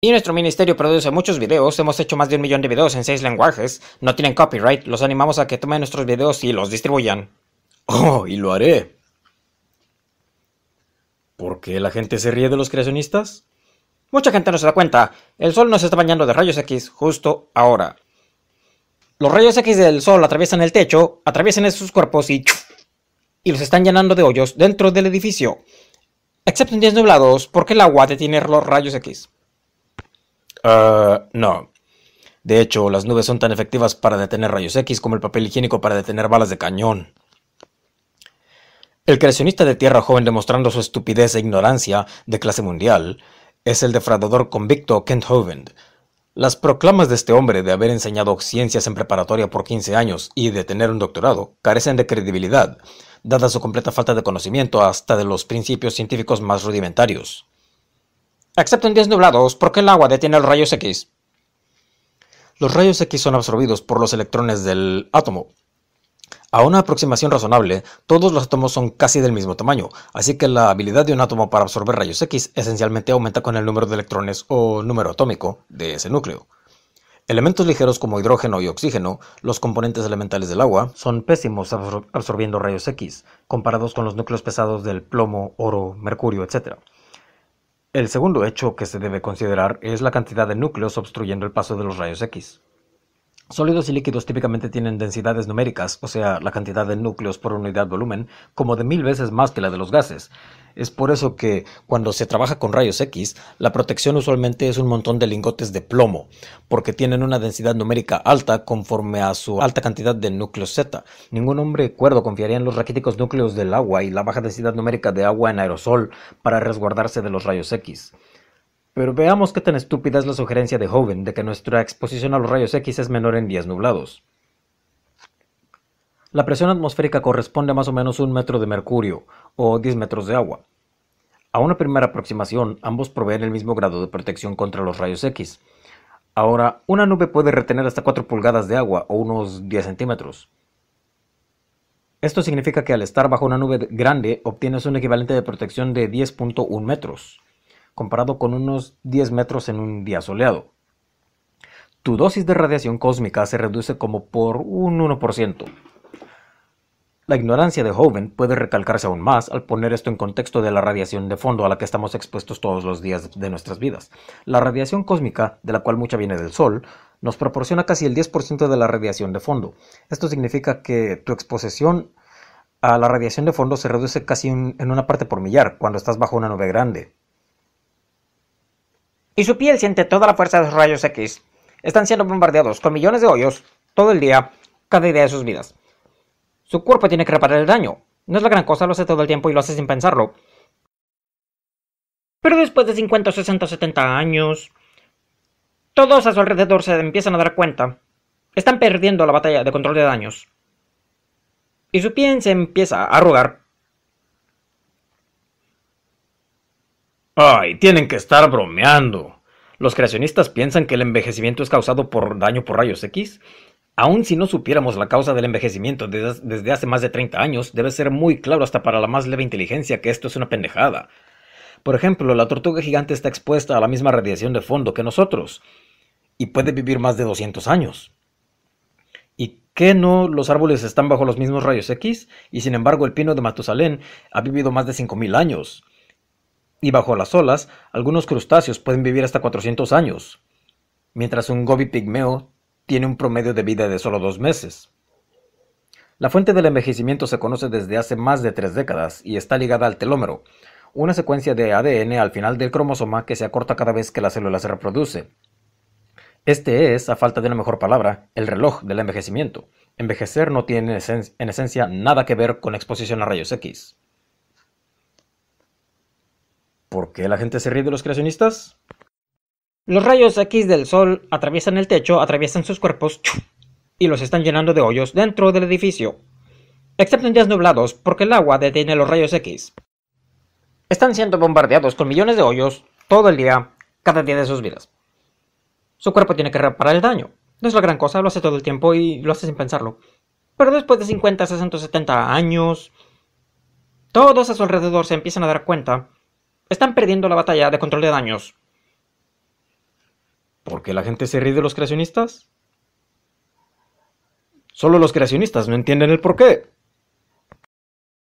Y nuestro ministerio produce muchos videos, hemos hecho más de un millón de videos en seis lenguajes, no tienen copyright, los animamos a que tomen nuestros videos y los distribuyan. Oh, y lo haré. ¿Por qué la gente se ríe de los creacionistas? Mucha gente no se da cuenta, el sol nos está bañando de rayos X justo ahora. Los rayos X del sol atraviesan el techo, atraviesan sus cuerpos y... y los están llenando de hoyos dentro del edificio. Excepto en días nublados, porque el agua detiene los rayos X. Ah, no. De hecho, las nubes son tan efectivas para detener rayos X como el papel higiénico para detener balas de cañón. El creacionista de Tierra Joven demostrando su estupidez e ignorancia de clase mundial es el defraudador convicto Kent Hovind. Las proclamas de este hombre de haber enseñado ciencias en preparatoria por 15 años y de tener un doctorado carecen de credibilidad, dada su completa falta de conocimiento hasta de los principios científicos más rudimentarios excepto en días nublados, porque el agua detiene los rayos X. Los rayos X son absorbidos por los electrones del átomo. A una aproximación razonable, todos los átomos son casi del mismo tamaño, así que la habilidad de un átomo para absorber rayos X esencialmente aumenta con el número de electrones o número atómico de ese núcleo. Elementos ligeros como hidrógeno y oxígeno, los componentes elementales del agua, son pésimos absorbiendo rayos X, comparados con los núcleos pesados del plomo, oro, mercurio, etc. El segundo hecho que se debe considerar es la cantidad de núcleos obstruyendo el paso de los rayos X. Sólidos y líquidos típicamente tienen densidades numéricas, o sea, la cantidad de núcleos por unidad volumen, como de mil veces más que la de los gases. Es por eso que cuando se trabaja con rayos X, la protección usualmente es un montón de lingotes de plomo, porque tienen una densidad numérica alta conforme a su alta cantidad de núcleos Z. Ningún hombre cuerdo confiaría en los raquíticos núcleos del agua y la baja densidad numérica de agua en aerosol para resguardarse de los rayos X. Pero veamos qué tan estúpida es la sugerencia de Hoven de que nuestra exposición a los rayos X es menor en días nublados. La presión atmosférica corresponde a más o menos un metro de mercurio o 10 metros de agua. A una primera aproximación, ambos proveen el mismo grado de protección contra los rayos X. Ahora, una nube puede retener hasta 4 pulgadas de agua o unos 10 centímetros. Esto significa que al estar bajo una nube grande obtienes un equivalente de protección de 10.1 metros comparado con unos 10 metros en un día soleado. Tu dosis de radiación cósmica se reduce como por un 1%. La ignorancia de joven puede recalcarse aún más al poner esto en contexto de la radiación de fondo a la que estamos expuestos todos los días de nuestras vidas. La radiación cósmica, de la cual mucha viene del Sol, nos proporciona casi el 10% de la radiación de fondo. Esto significa que tu exposición a la radiación de fondo se reduce casi en una parte por millar cuando estás bajo una nube grande y su piel siente toda la fuerza de los rayos X. Están siendo bombardeados con millones de hoyos todo el día, cada día de sus vidas. Su cuerpo tiene que reparar el daño. No es la gran cosa, lo hace todo el tiempo y lo hace sin pensarlo. Pero después de 50, 60, 70 años, todos a su alrededor se empiezan a dar cuenta. Están perdiendo la batalla de control de daños. Y su piel se empieza a arrugar Ay, tienen que estar bromeando. Los creacionistas piensan que el envejecimiento es causado por daño por rayos X. Aun si no supiéramos la causa del envejecimiento desde hace más de 30 años, debe ser muy claro hasta para la más leve inteligencia que esto es una pendejada. Por ejemplo, la tortuga gigante está expuesta a la misma radiación de fondo que nosotros y puede vivir más de 200 años. ¿Y qué no los árboles están bajo los mismos rayos X? Y sin embargo, el pino de Matusalén ha vivido más de 5.000 años y bajo las olas, algunos crustáceos pueden vivir hasta 400 años, mientras un goby pigmeo tiene un promedio de vida de solo dos meses. La fuente del envejecimiento se conoce desde hace más de tres décadas y está ligada al telómero, una secuencia de ADN al final del cromosoma que se acorta cada vez que la célula se reproduce. Este es, a falta de una mejor palabra, el reloj del envejecimiento. Envejecer no tiene en esencia nada que ver con exposición a rayos X. ¿Por qué la gente se ríe de los creacionistas? Los rayos X del sol atraviesan el techo, atraviesan sus cuerpos y los están llenando de hoyos dentro del edificio. Excepto en días nublados, porque el agua detiene los rayos X. Están siendo bombardeados con millones de hoyos todo el día, cada día de sus vidas. Su cuerpo tiene que reparar el daño. No es la gran cosa, lo hace todo el tiempo y lo hace sin pensarlo. Pero después de 50, 60, 70 años, todos a su alrededor se empiezan a dar cuenta están perdiendo la batalla de control de daños. ¿Por qué la gente se ríe de los creacionistas? Solo los creacionistas no entienden el porqué.